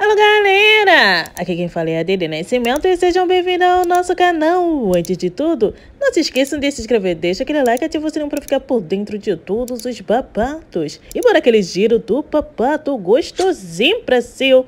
Alô galera, aqui quem fala é a Dede Nascimento e sejam bem-vindos ao nosso canal. Antes de tudo, não se esqueçam de se inscrever, deixa aquele like, ativa o sininho para ficar por dentro de todos os papatos E bora aquele giro do papato gostosinho pra seu.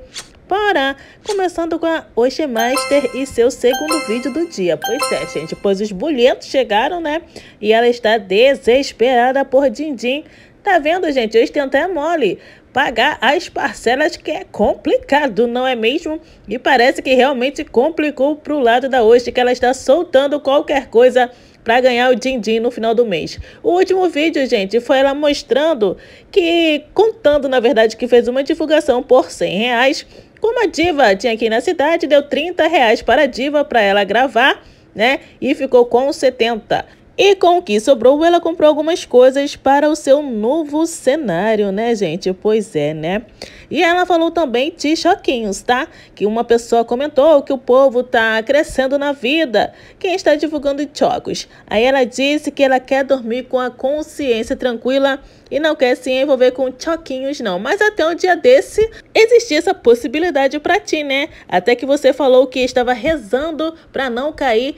Bora! Começando com a Oxe Master e seu segundo vídeo do dia. Pois é, gente, pois os boletos chegaram, né? E ela está desesperada por Dindim. Tá vendo, gente? Hoje tem é mole pagar as parcelas, que é complicado, não é mesmo? E parece que realmente complicou para o lado da hoje, que ela está soltando qualquer coisa para ganhar o din-din no final do mês. O último vídeo, gente, foi ela mostrando que, contando na verdade que fez uma divulgação por 100 reais, como a diva tinha aqui na cidade, deu 30 reais para a diva para ela gravar, né? E ficou com 70. E com o que sobrou, ela comprou algumas coisas para o seu novo cenário, né, gente? Pois é, né? E ela falou também de choquinhos, tá? Que uma pessoa comentou que o povo tá crescendo na vida. Quem está divulgando chocos? Aí ela disse que ela quer dormir com a consciência tranquila e não quer se envolver com choquinhos, não. Mas até um dia desse, existia essa possibilidade para ti, né? Até que você falou que estava rezando para não cair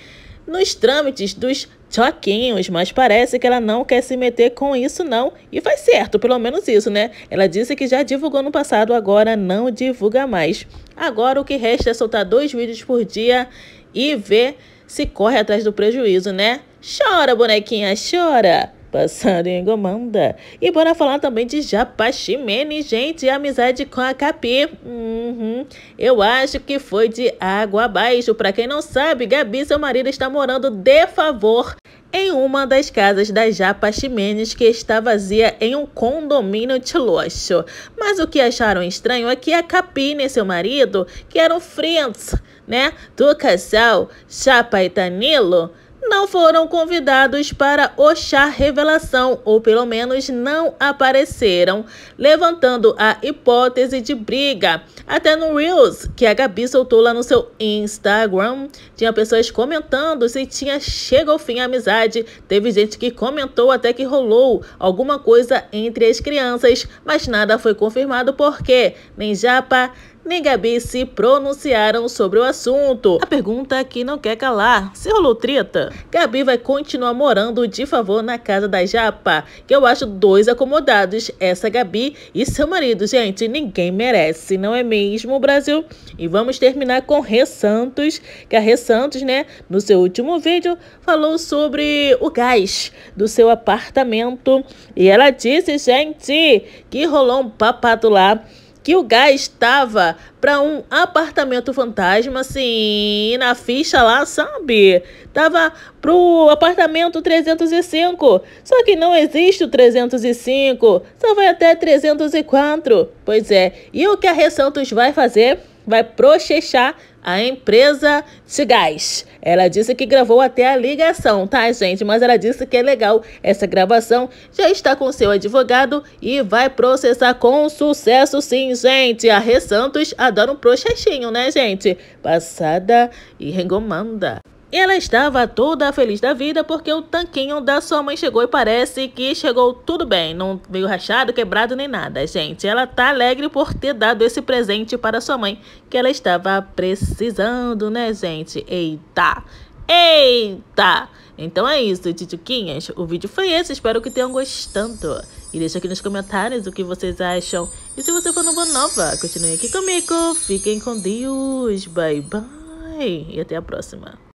nos trâmites dos choquinhos, mas parece que ela não quer se meter com isso não. E faz certo, pelo menos isso, né? Ela disse que já divulgou no passado, agora não divulga mais. Agora o que resta é soltar dois vídeos por dia e ver se corre atrás do prejuízo, né? Chora, bonequinha, chora! Passarinho manda. E bora falar também de Japachimene, gente. Amizade com a Capi. Uhum. Eu acho que foi de água abaixo. Pra quem não sabe, Gabi, seu marido, está morando de favor em uma das casas da Japa Ximenes que está vazia em um condomínio de luxo. Mas o que acharam estranho é que a Capi e seu marido, que eram friends, né, do casal Chapa e Danilo, não foram convidados para o chá revelação, ou pelo menos não apareceram, levantando a hipótese de briga. Até no Reels, que a Gabi soltou lá no seu Instagram, tinha pessoas comentando se tinha chegado ao fim a amizade. Teve gente que comentou até que rolou alguma coisa entre as crianças, mas nada foi confirmado porque nem Japa nem Gabi se pronunciaram sobre o assunto. A pergunta é que não quer calar, se rolou treta? Gabi vai continuar morando de favor na casa da Japa, que eu acho dois acomodados, essa Gabi e seu marido. Gente, ninguém merece, não é mesmo, Brasil? E vamos terminar com Rê Santos, que a Rê Santos, né, no seu último vídeo, falou sobre o gás do seu apartamento. E ela disse, gente, que rolou um papado lá que o gás estava para um apartamento fantasma, assim, na ficha lá, sabe? Tava pro apartamento 305. Só que não existe o 305, só vai até 304. Pois é. E o que a Ressantos vai fazer? vai processar a empresa de gás. Ela disse que gravou até a ligação, tá, gente? Mas ela disse que é legal. Essa gravação já está com seu advogado e vai processar com sucesso, sim, gente. A Rê Santos adora um processinho, né, gente? Passada e recomenda. Ela estava toda feliz da vida porque o tanquinho da sua mãe chegou e parece que chegou tudo bem, não veio rachado, quebrado nem nada, gente. Ela tá alegre por ter dado esse presente para sua mãe que ela estava precisando, né, gente? Eita! Eita! Então é isso, tituquinhas. O vídeo foi esse, espero que tenham gostado. E deixa aqui nos comentários o que vocês acham. E se você for nova nova, continue aqui comigo. Fiquem com Deus. Bye bye. E até a próxima.